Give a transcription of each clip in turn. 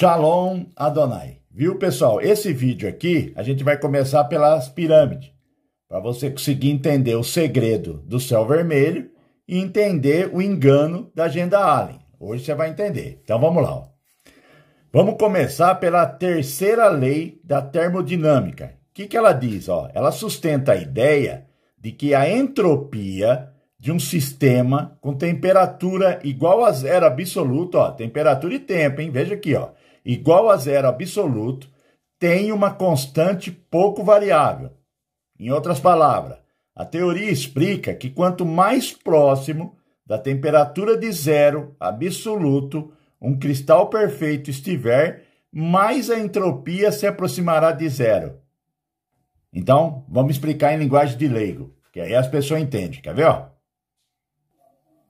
Shalom Adonai. Viu, pessoal? Esse vídeo aqui, a gente vai começar pelas pirâmides, para você conseguir entender o segredo do céu vermelho e entender o engano da agenda Allen. Hoje você vai entender. Então vamos lá. Ó. Vamos começar pela terceira lei da termodinâmica. O que, que ela diz? Ó? Ela sustenta a ideia de que a entropia de um sistema com temperatura igual a zero absoluto, ó, temperatura e tempo, hein? Veja aqui, ó igual a zero absoluto tem uma constante pouco variável. Em outras palavras, a teoria explica que quanto mais próximo da temperatura de zero absoluto um cristal perfeito estiver, mais a entropia se aproximará de zero. Então, vamos explicar em linguagem de leigo, que aí as pessoas entendem. Quer ver? Ó?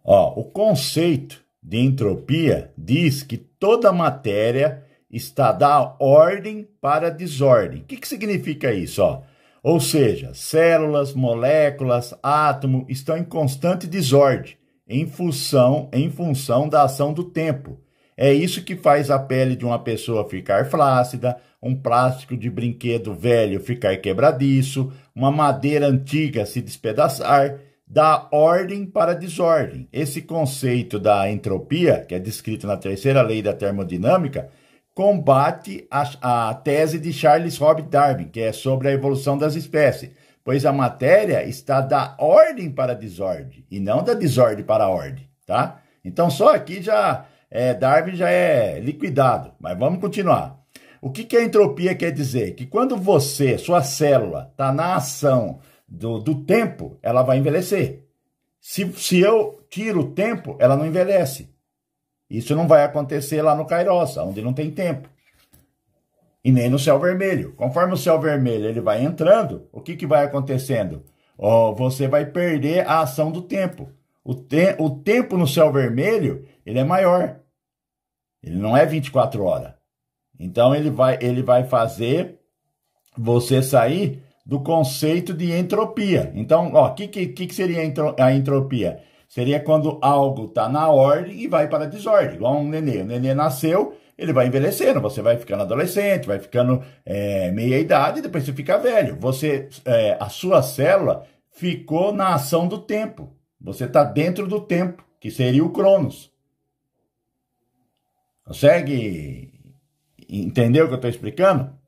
ó o conceito de entropia diz que toda matéria está da ordem para desordem. O que, que significa isso? Ó? Ou seja, células, moléculas, átomo estão em constante desordem em função, em função da ação do tempo. É isso que faz a pele de uma pessoa ficar flácida, um plástico de brinquedo velho ficar quebradiço, uma madeira antiga se despedaçar da ordem para desordem. Esse conceito da entropia, que é descrito na terceira lei da termodinâmica, combate a, a tese de Charles Hobbes Darwin, que é sobre a evolução das espécies, pois a matéria está da ordem para a desordem e não da desordem para a ordem, tá? Então só aqui já é, Darwin já é liquidado, mas vamos continuar. O que, que a entropia quer dizer? Que quando você, sua célula, está na ação do, do tempo, ela vai envelhecer. Se, se eu tiro o tempo, ela não envelhece. Isso não vai acontecer lá no Cairossa, onde não tem tempo. E nem no céu vermelho. Conforme o céu vermelho ele vai entrando, o que, que vai acontecendo? Oh, você vai perder a ação do tempo. O, te o tempo no céu vermelho ele é maior. Ele não é 24 horas. Então ele vai, ele vai fazer você sair do conceito de entropia. Então, o que, que, que seria a entropia? Seria quando algo está na ordem e vai para a desordem, igual um nenê. O nenê nasceu, ele vai envelhecendo, você vai ficando adolescente, vai ficando é, meia idade, depois você fica velho. Você, é, a sua célula ficou na ação do tempo. Você está dentro do tempo, que seria o Cronos. Consegue entender o que eu estou explicando?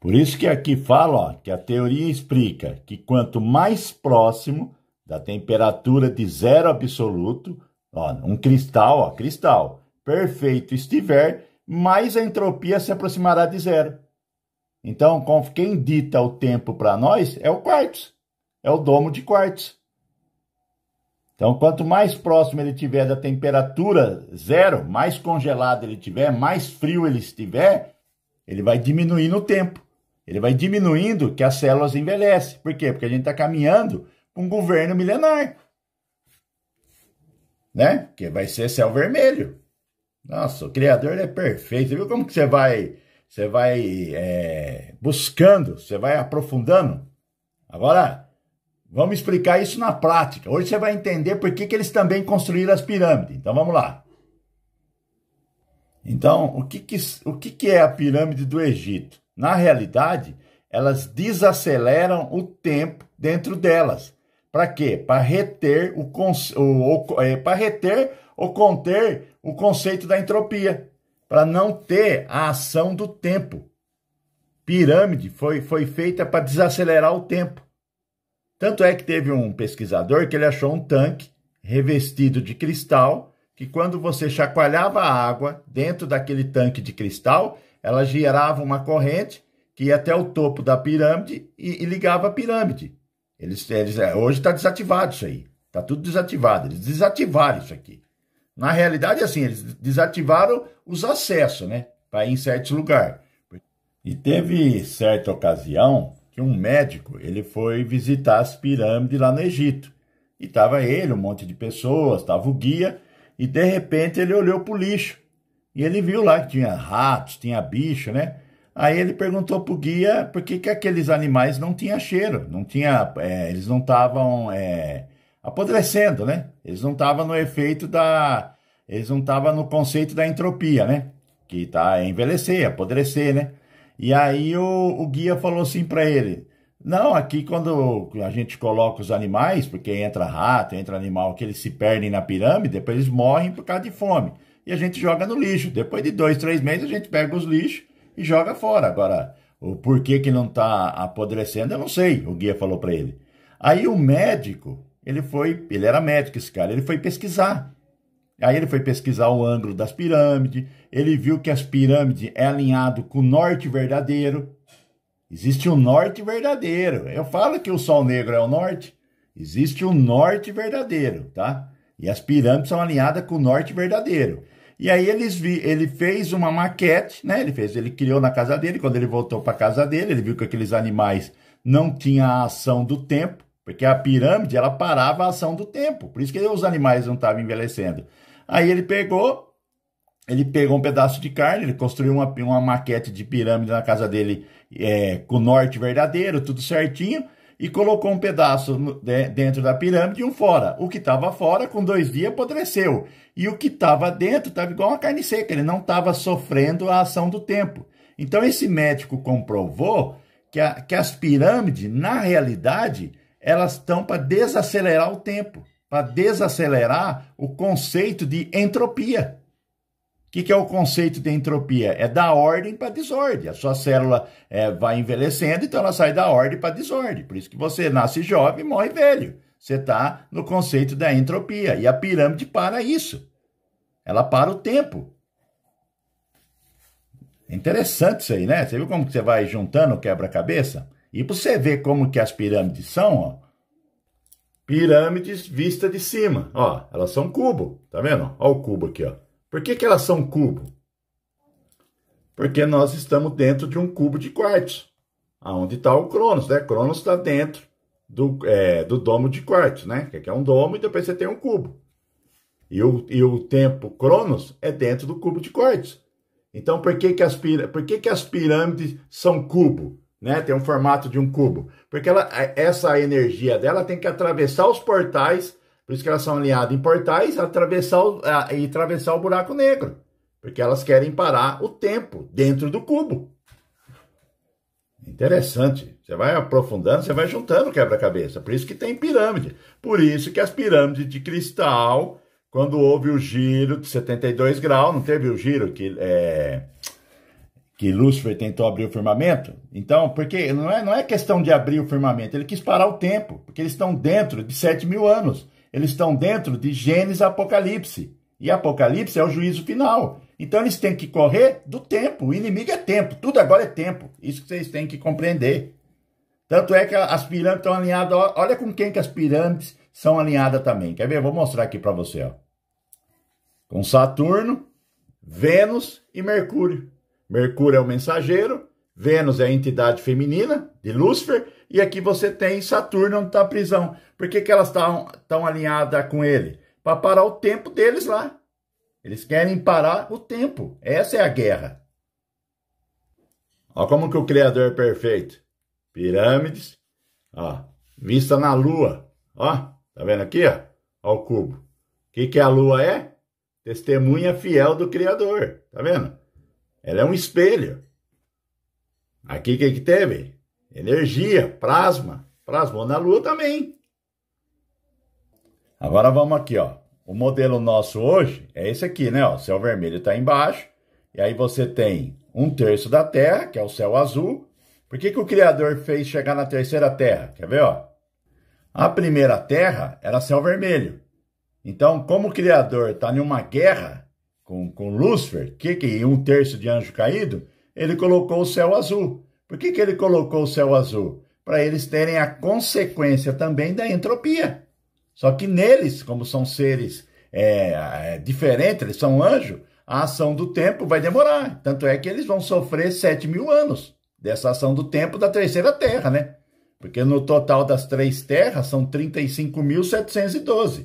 Por isso que aqui fala que a teoria explica que quanto mais próximo da temperatura de zero absoluto, ó, um cristal, ó, cristal perfeito estiver, mais a entropia se aproximará de zero. Então, quem dita o tempo para nós é o quartzo, é o domo de quartzo. Então, quanto mais próximo ele tiver da temperatura zero, mais congelado ele tiver, mais frio ele estiver, ele vai diminuir no tempo. Ele vai diminuindo que as células envelhecem. Por quê? Porque a gente está caminhando para um governo milenar. Né? Que vai ser céu vermelho. Nossa, o Criador é perfeito. Você viu como que você vai, você vai é, buscando, você vai aprofundando? Agora, vamos explicar isso na prática. Hoje você vai entender por que, que eles também construíram as pirâmides. Então vamos lá. Então, o que, que, o que, que é a pirâmide do Egito? Na realidade, elas desaceleram o tempo dentro delas. Para quê? Para reter o, o, é, para reter ou conter o conceito da entropia, para não ter a ação do tempo. Pirâmide foi, foi feita para desacelerar o tempo. Tanto é que teve um pesquisador que ele achou um tanque revestido de cristal, que quando você chacoalhava a água dentro daquele tanque de cristal, ela gerava uma corrente que ia até o topo da pirâmide e, e ligava a pirâmide. Eles, eles é, hoje está desativado isso aí. Está tudo desativado. Eles desativaram isso aqui. Na realidade, assim, eles desativaram os acessos, né? Para ir em certos lugares. E teve certa ocasião que um médico ele foi visitar as pirâmides lá no Egito. E estava ele, um monte de pessoas, estava o guia, e de repente ele olhou para o lixo e ele viu lá que tinha ratos, tinha bicho, né? Aí ele perguntou pro guia por que, que aqueles animais não tinham cheiro, não tinha, é, eles não estavam é, apodrecendo, né? Eles não estavam no efeito da, eles não estavam no conceito da entropia, né? Que tá envelhecer, apodrecer, né? E aí o, o guia falou assim para ele: não, aqui quando a gente coloca os animais, porque entra rato, entra animal, que eles se perdem na pirâmide, depois eles morrem por causa de fome e a gente joga no lixo. Depois de dois, três meses, a gente pega os lixos e joga fora. Agora, o porquê que não está apodrecendo, eu não sei, o guia falou para ele. Aí o médico, ele foi, ele era médico esse cara, ele foi pesquisar. Aí ele foi pesquisar o ângulo das pirâmides, ele viu que as pirâmides é alinhado com o norte verdadeiro. Existe o um norte verdadeiro. Eu falo que o sol negro é o norte, existe o um norte verdadeiro, tá? E as pirâmides são alinhadas com o norte verdadeiro. E aí eles vi, ele fez uma maquete, né? Ele fez, ele criou na casa dele. Quando ele voltou para casa dele, ele viu que aqueles animais não tinham a ação do tempo, porque a pirâmide ela parava a ação do tempo. Por isso que os animais não estavam envelhecendo. Aí ele pegou, ele pegou um pedaço de carne, ele construiu uma, uma maquete de pirâmide na casa dele é, com o norte verdadeiro, tudo certinho e colocou um pedaço dentro da pirâmide e um fora. O que estava fora, com dois dias, apodreceu. E o que estava dentro estava igual uma carne seca, ele não estava sofrendo a ação do tempo. Então, esse médico comprovou que, a, que as pirâmides, na realidade, elas estão para desacelerar o tempo, para desacelerar o conceito de entropia. O que, que, é o conceito de entropia? É da ordem para desordem. A sua célula é, vai envelhecendo, então ela sai da ordem para desordem. Por isso que você nasce jovem e morre velho. Você está no conceito da entropia. E a pirâmide para isso. Ela para o tempo. É interessante isso aí, né? Você viu como você vai juntando o quebra-cabeça? E para você ver como que as pirâmides são, ó, pirâmides vista de cima. Ó, elas são cubo, tá vendo? Ó o cubo aqui, ó. Por que, que elas são cubo? Porque nós estamos dentro de um cubo de quartzo, aonde está o Cronos, né? Cronos está dentro do, é, do domo de quartzo, né? Que é um domo e depois você tem um cubo. E o, e o tempo Cronos é dentro do cubo de quartzo. Então, por que que as, por que que as pirâmides são cubo? Né? Tem um formato de um cubo. Porque ela, essa energia dela tem que atravessar os portais por isso que elas são aliadas em portais atravessar o, a, e atravessar o buraco negro. Porque elas querem parar o tempo dentro do cubo. Interessante. Você vai aprofundando, você vai juntando quebra-cabeça. Por isso que tem pirâmide. Por isso que as pirâmides de cristal, quando houve o giro de 72 graus, não teve o giro que, é, que Lúcifer tentou abrir o firmamento? Então, porque não é, não é questão de abrir o firmamento, ele quis parar o tempo, porque eles estão dentro de 7 mil anos. Eles estão dentro de Gênesis e Apocalipse. E Apocalipse é o juízo final. Então eles têm que correr do tempo. O inimigo é tempo. Tudo agora é tempo. Isso que vocês têm que compreender. Tanto é que as pirâmides estão alinhadas. Olha com quem que as pirâmides são alinhadas também. Quer ver? Vou mostrar aqui para você. Ó. Com Saturno, Vênus e Mercúrio. Mercúrio é o mensageiro, Vênus é a entidade feminina de Lúcifer e aqui você tem Saturno onde está a prisão. Por que, que elas estão tão alinhadas com ele? Para parar o tempo deles lá. Eles querem parar o tempo. Essa é a guerra. Olha como que o Criador é perfeito. Pirâmides. Ó, vista na Lua. Ó, tá vendo aqui? Ó, ó o cubo. O que, que a Lua é? Testemunha fiel do Criador. Tá vendo? Ela é um espelho. Aqui o que, que teve? energia, plasma. Plasmou na Lua também. Agora vamos aqui, ó. O modelo nosso hoje é esse aqui, né? O céu vermelho está embaixo. E aí você tem um terço da Terra, que é o céu azul. Por que, que o Criador fez chegar na terceira Terra? Quer ver, ó? A primeira Terra era céu vermelho. Então, como o Criador está em uma guerra com, com Lúcifer, que, que um terço de anjo caído, ele colocou o céu azul. Por que, que ele colocou o céu azul? Para eles terem a consequência também da entropia. Só que neles, como são seres é, é, diferentes, eles são anjos, a ação do tempo vai demorar. Tanto é que eles vão sofrer 7 mil anos dessa ação do tempo da terceira terra, né? Porque no total das três terras são 35.712.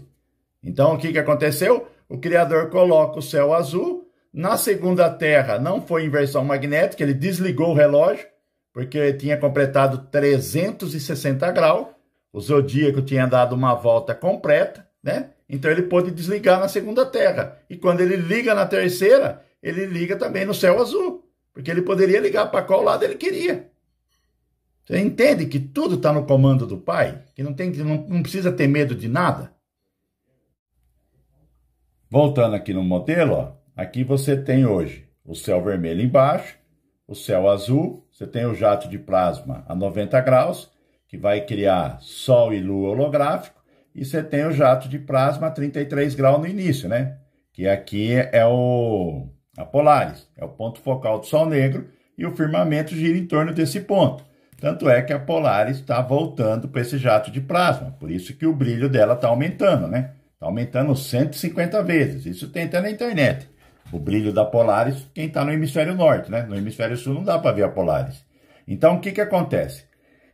Então o que, que aconteceu? O Criador coloca o céu azul. Na segunda terra não foi inversão magnética, ele desligou o relógio porque tinha completado 360 graus, o zodíaco tinha dado uma volta completa, né? Então ele pôde desligar na segunda terra. E quando ele liga na terceira, ele liga também no céu azul, porque ele poderia ligar para qual lado ele queria. Você entende que tudo está no comando do Pai? Que não, tem, não, não precisa ter medo de nada? Voltando aqui no modelo, ó, aqui você tem hoje o céu vermelho embaixo, o céu azul, você tem o jato de plasma a 90 graus, que vai criar sol e lua holográfico, e você tem o jato de plasma a 33 graus no início, né? Que aqui é o a Polaris, é o ponto focal do Sol Negro, e o firmamento gira em torno desse ponto. Tanto é que a Polaris está voltando para esse jato de plasma, por isso que o brilho dela está aumentando, né? Está aumentando 150 vezes, isso tem até na internet o brilho da Polaris quem está no hemisfério norte, né? No hemisfério sul não dá para ver a Polaris. Então, o que, que acontece?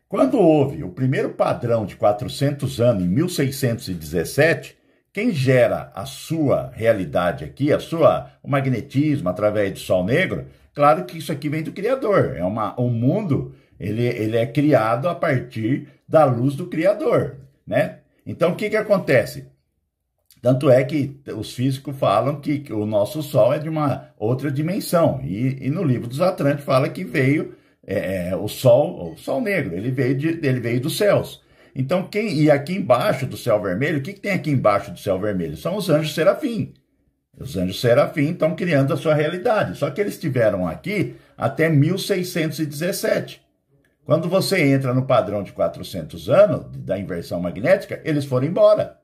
Quando houve o primeiro padrão de 400 anos, em 1617, quem gera a sua realidade aqui, a sua o magnetismo através do Sol Negro, claro que isso aqui vem do Criador. É uma, o mundo ele, ele é criado a partir da luz do Criador, né? Então, o que, que acontece? Tanto é que os físicos falam que, o nosso Sol é de uma outra dimensão. E, e no livro dos Atlantes fala que veio é, é, o Sol, o Sol Negro, ele veio, de, ele veio dos céus. Então, quem e aqui embaixo do céu vermelho, o que, que tem aqui embaixo do céu vermelho? São os anjos serafim. Os anjos serafim estão criando a sua realidade. Só que eles estiveram aqui até 1617. Quando você entra no padrão de 400 anos da inversão magnética, eles foram embora.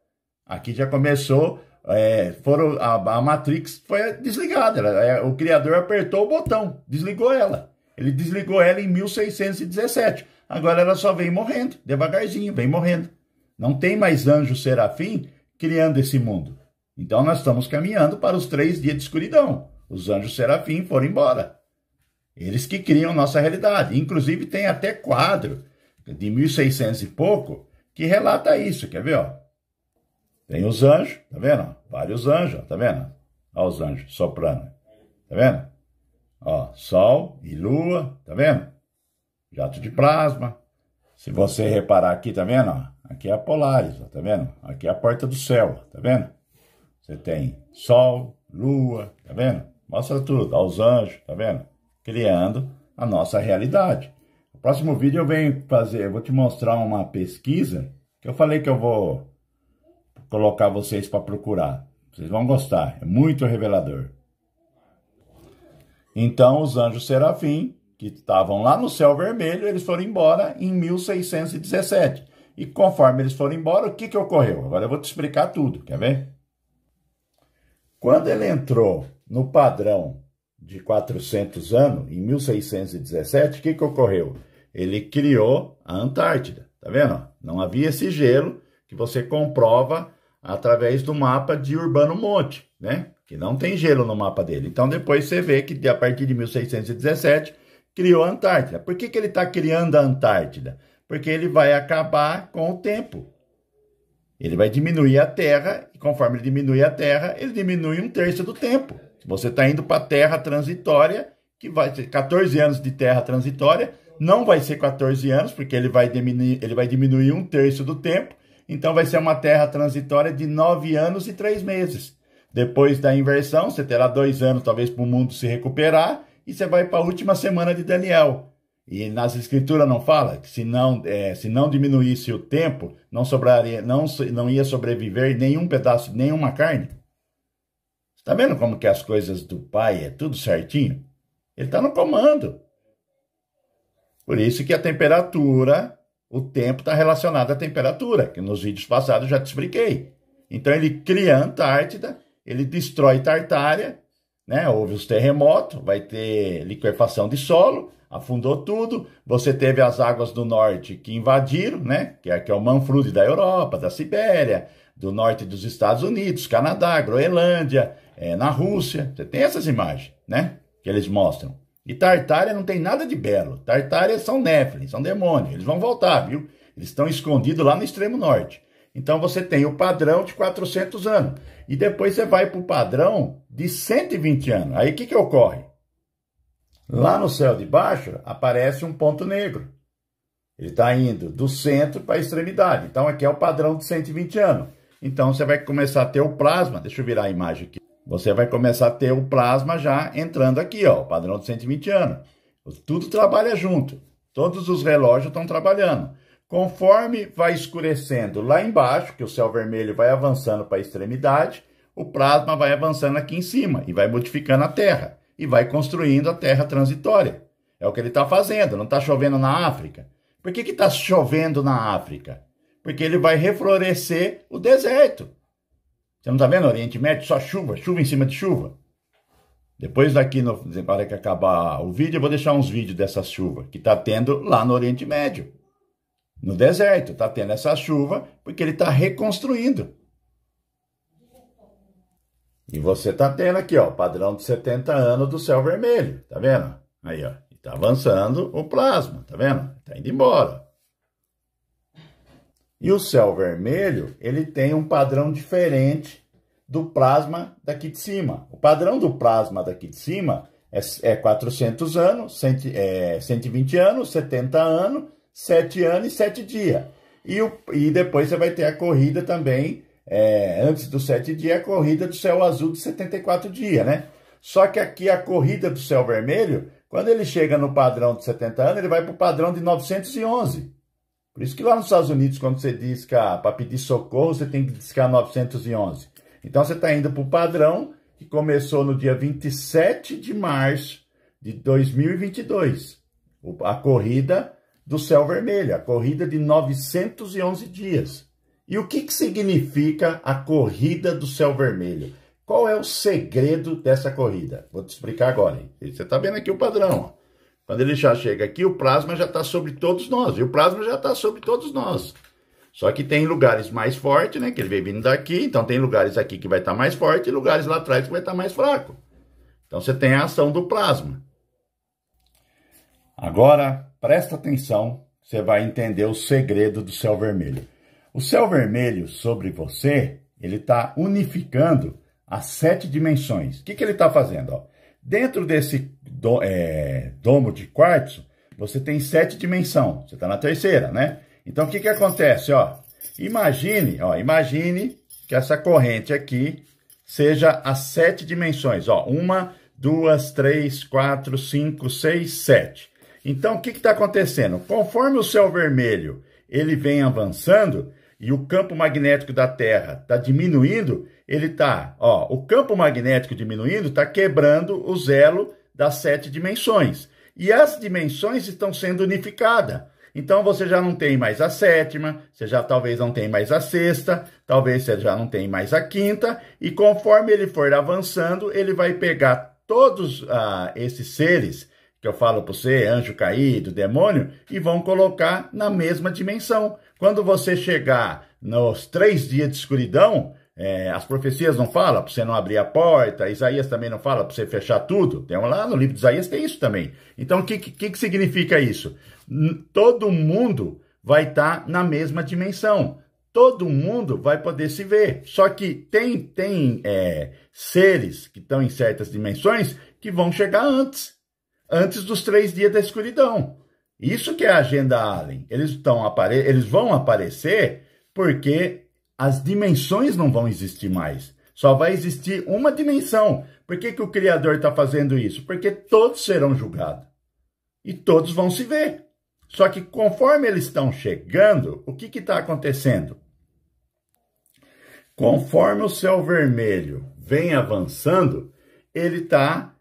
Aqui já começou, é, foram, a, a, Matrix foi desligada. Ela, é, o criador apertou o botão, desligou ela. Ele desligou ela em 1617. Agora ela só vem morrendo, devagarzinho, vem morrendo. Não tem mais anjo serafim criando esse mundo. Então nós estamos caminhando para os três dias de escuridão. Os anjos serafim foram embora. Eles que criam nossa realidade. Inclusive tem até quadro de 1600 e pouco que relata isso. Quer ver? Ó? Tem os anjos, tá vendo? Vários anjos, tá vendo? Olha os anjos soprando, tá vendo? Ó, sol e lua, tá vendo? Jato de plasma. Se você reparar aqui, tá vendo? Aqui é a Polaris, tá vendo? Aqui é a porta do céu, tá vendo? Você tem sol, lua, tá vendo? Mostra tudo, aos anjos, tá vendo? Criando a nossa realidade. No próximo vídeo eu venho fazer, eu vou te mostrar uma pesquisa que eu falei que eu vou colocar vocês para procurar. Vocês vão gostar, é muito revelador. Então os anjos serafim, que estavam lá no céu vermelho, eles foram embora em 1617. E conforme eles foram embora, o que, que ocorreu? Agora eu vou te explicar tudo, quer ver? Quando ele entrou no padrão de 400 anos, em 1617, o que, que ocorreu? Ele criou a Antártida, tá vendo? Não havia esse gelo que você comprova através do mapa de Urbano Monte, né? Que não tem gelo no mapa dele. Então depois você vê que a partir de 1617 criou a Antártida. Por que, que ele está criando a Antártida? Porque ele vai acabar com o tempo. Ele vai diminuir a Terra, e conforme ele diminui a Terra, ele diminui um terço do tempo. Você está indo para a Terra transitória, que vai ser 14 anos de Terra transitória, não vai ser 14 anos, porque ele vai, diminuir, ele vai diminuir um terço do tempo, então vai ser uma terra transitória de nove anos e três meses. Depois da inversão, você terá dois anos talvez para o mundo se recuperar e você vai para a última semana de Daniel. E nas escrituras não fala que se não, é, se não diminuísse o tempo, não sobraria, não, não ia sobreviver nenhum pedaço, nenhuma carne. Está vendo como que as coisas do pai é tudo certinho? Ele está no comando. Por isso que a temperatura o tempo está relacionado à temperatura, que nos vídeos passados já te expliquei. Então ele cria a Antártida, ele destrói Tartária, né? houve os terremotos, vai ter liquefação de solo, afundou tudo. Você teve as águas do norte que invadiram, né? que, é, que é o Manfrude da Europa, da Sibéria, do norte dos Estados Unidos, Canadá, Groenlândia, é, na Rússia. Você tem essas imagens né? que eles mostram. E Tartária não tem nada de belo. Tartária são Nephilim, são demônios. Eles vão voltar, viu? Eles estão escondidos lá no extremo norte. Então você tem o padrão de 400 anos. E depois você vai para o padrão de 120 anos. Aí o que, que ocorre? Lá no céu de baixo aparece um ponto negro. Ele está indo do centro para a extremidade. Então aqui é o padrão de 120 anos. Então você vai começar a ter o plasma. Deixa eu virar a imagem aqui você vai começar a ter o plasma já entrando aqui, ó, padrão de 120 anos. Tudo trabalha junto. Todos os relógios estão trabalhando. Conforme vai escurecendo lá embaixo, que o céu vermelho vai avançando para a extremidade, o plasma vai avançando aqui em cima e vai modificando a Terra e vai construindo a Terra transitória. É o que ele está fazendo. Não está chovendo na África. Por que está chovendo na África? Porque ele vai reflorescer o deserto. Você não está vendo? Oriente Médio, só chuva, chuva em cima de chuva. Depois daqui, no, para que acabar o vídeo, eu vou deixar uns vídeos dessa chuva que está tendo lá no Oriente Médio. No deserto, está tendo essa chuva porque ele está reconstruindo. E você está tendo aqui, ó, padrão de 70 anos do céu vermelho, tá vendo? Aí, ó, está avançando o plasma, tá vendo? está indo embora. E o céu vermelho, ele tem um padrão diferente do plasma daqui de cima. O padrão do plasma daqui de cima é, é 400 anos, 100, é, 120 anos, 70 anos, 7 anos e 7 dias. E, o, e depois você vai ter a corrida também, é, antes dos 7 dias, a corrida do céu azul de 74 dias, né? Só que aqui a corrida do céu vermelho, quando ele chega no padrão de 70 anos, ele vai para o padrão de 911. Por isso que lá nos Estados Unidos, quando você que para pedir socorro, você tem que discar 911. Então você está indo para o padrão que começou no dia 27 de março de 2022. A corrida do céu vermelho, a corrida de 911 dias. E o que, que significa a corrida do céu vermelho? Qual é o segredo dessa corrida? Vou te explicar agora. Hein? Você está vendo aqui o padrão. Ó. Quando ele já chega aqui, o plasma já está sobre todos nós. E o plasma já está sobre todos nós. Só que tem lugares mais fortes, né? Que ele vem vindo daqui. Então tem lugares aqui que vai estar tá mais forte e lugares lá atrás que vai estar tá mais fraco. Então você tem a ação do plasma. Agora, presta atenção. Você vai entender o segredo do céu vermelho. O céu vermelho sobre você, ele está unificando as sete dimensões. O que, que ele está fazendo? Ó? Dentro desse do, é, domo de quartzo, você tem sete dimensão. Você está na terceira, né? Então, o que, que acontece? Ó, imagine, ó, imagine que essa corrente aqui seja as sete dimensões. Ó, uma, duas, três, quatro, cinco, seis, sete. Então, o que está acontecendo? Conforme o céu vermelho ele vem avançando, e o campo magnético da Terra está diminuindo, ele está, ó, o campo magnético diminuindo está quebrando o zelo das sete dimensões. E as dimensões estão sendo unificadas. Então você já não tem mais a sétima, você já talvez não tem mais a sexta, talvez você já não tem mais a quinta, e conforme ele for avançando, ele vai pegar todos ah, esses seres que eu falo para você, anjo caído, demônio, e vão colocar na mesma dimensão. Quando você chegar nos três dias de escuridão, é, as profecias não falam para você não abrir a porta, Isaías também não fala para você fechar tudo. Tem lá no livro de Isaías tem é isso também. Então o que, que, que, significa isso? Todo mundo vai estar tá na mesma dimensão. Todo mundo vai poder se ver. Só que tem, tem é, seres que estão em certas dimensões que vão chegar antes. Antes dos três dias da escuridão. Isso que é a agenda Allen. Eles, estão apare... eles vão aparecer porque as dimensões não vão existir mais. Só vai existir uma dimensão. Por que, que o Criador está fazendo isso? Porque todos serão julgados. E todos vão se ver. Só que conforme eles estão chegando, o que está acontecendo? Conforme o céu vermelho vem avançando, ele está,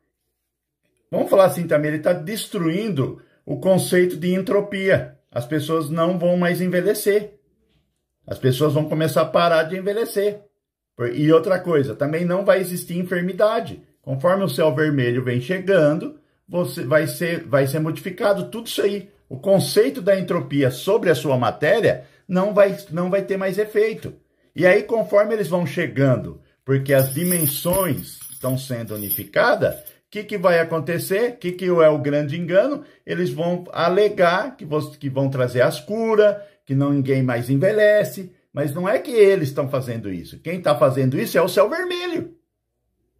vamos falar assim também, ele está destruindo o conceito de entropia. As pessoas não vão mais envelhecer. As pessoas vão começar a parar de envelhecer. E outra coisa, também não vai existir enfermidade. Conforme o céu vermelho vem chegando, você vai ser, vai ser modificado tudo isso aí. O conceito da entropia sobre a sua matéria não vai, não vai ter mais efeito. E aí, conforme eles vão chegando, porque as dimensões estão sendo unificadas, que, que vai acontecer? O que, que é o grande engano? Eles vão alegar que, que vão trazer as curas, que não, ninguém mais envelhece, mas não é que eles estão fazendo isso. Quem está fazendo isso é o céu vermelho.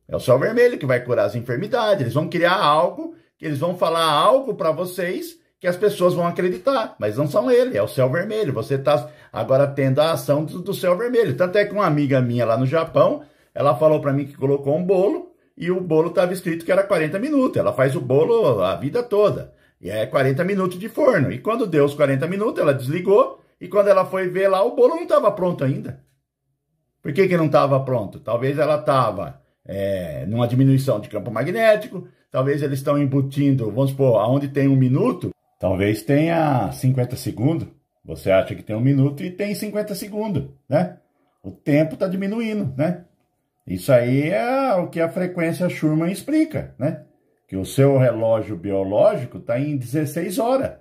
É o céu vermelho que vai curar as enfermidades. Eles vão criar algo, que eles vão falar algo para vocês que as pessoas vão acreditar, mas não são ele, é o céu vermelho. Você está agora tendo a ação do, do céu vermelho. Tanto é que uma amiga minha lá no Japão, ela falou para mim que colocou um bolo e o bolo estava escrito que era 40 minutos. Ela faz o bolo a vida toda. E é 40 minutos de forno. E quando deu os 40 minutos, ela desligou. E quando ela foi ver lá, o bolo não estava pronto ainda. Por que, que não estava pronto? Talvez ela estava é, numa diminuição de campo magnético. Talvez eles estão embutindo, vamos supor, aonde tem um minuto, talvez tenha 50 segundos. Você acha que tem um minuto e tem 50 segundos, né? O tempo está diminuindo, né? Isso aí é o que a frequência Schumann explica, né? Que o seu relógio biológico está em 16 horas,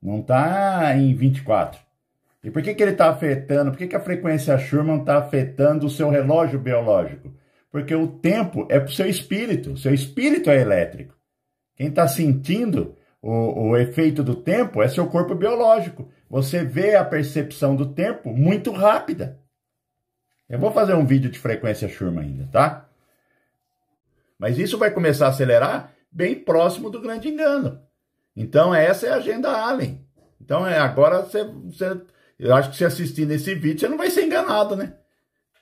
não está em 24. E por que, que ele está afetando? Por que, que a frequência Schumann está afetando o seu relógio biológico? Porque o tempo é para o seu espírito, o seu espírito é elétrico. Quem está sentindo o, o efeito do tempo é seu corpo biológico. Você vê a percepção do tempo muito rápida. Eu vou fazer um vídeo de frequência Schurman ainda, tá? Mas isso vai começar a acelerar bem próximo do grande engano. Então essa é a agenda Allen. Então é agora você, você eu acho que se assistindo esse vídeo você não vai ser enganado, né?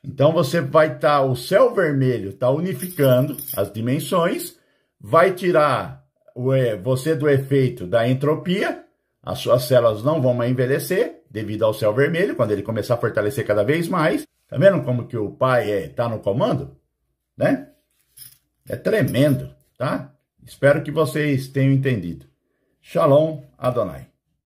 Então você vai estar tá, o céu vermelho está unificando as dimensões, vai tirar o, é, você do efeito da entropia, as suas células não vão mais envelhecer devido ao céu vermelho quando ele começar a fortalecer cada vez mais. Tá vendo como que o pai é, tá no comando? Né? É tremendo, tá? Espero que vocês tenham entendido. Shalom Adonai.